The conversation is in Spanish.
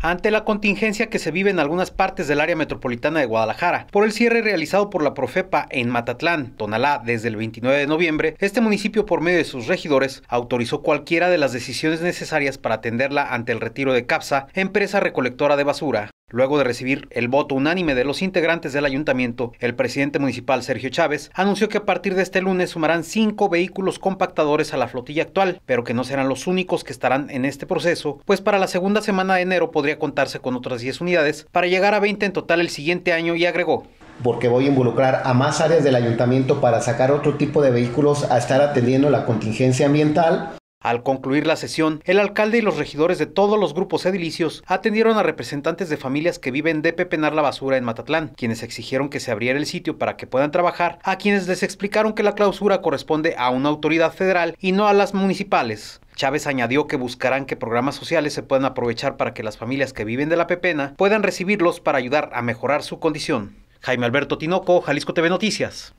ante la contingencia que se vive en algunas partes del área metropolitana de Guadalajara por el cierre realizado por la Profepa en Matatlán, Tonalá, desde el 29 de noviembre, este municipio por medio de sus regidores autorizó cualquiera de las decisiones necesarias para atenderla ante el retiro de CAPSA, empresa recolectora de basura. Luego de recibir el voto unánime de los integrantes del ayuntamiento, el presidente municipal Sergio Chávez anunció que a partir de este lunes sumarán cinco vehículos compactadores a la flotilla actual, pero que no serán los únicos que estarán en este proceso, pues para la segunda semana de enero podría contarse con otras 10 unidades para llegar a 20 en total el siguiente año y agregó porque voy a involucrar a más áreas del ayuntamiento para sacar otro tipo de vehículos a estar atendiendo la contingencia ambiental al concluir la sesión, el alcalde y los regidores de todos los grupos edilicios atendieron a representantes de familias que viven de pepenar la basura en Matatlán, quienes exigieron que se abriera el sitio para que puedan trabajar, a quienes les explicaron que la clausura corresponde a una autoridad federal y no a las municipales. Chávez añadió que buscarán que programas sociales se puedan aprovechar para que las familias que viven de la pepena puedan recibirlos para ayudar a mejorar su condición. Jaime Alberto Tinoco, Jalisco TV Noticias.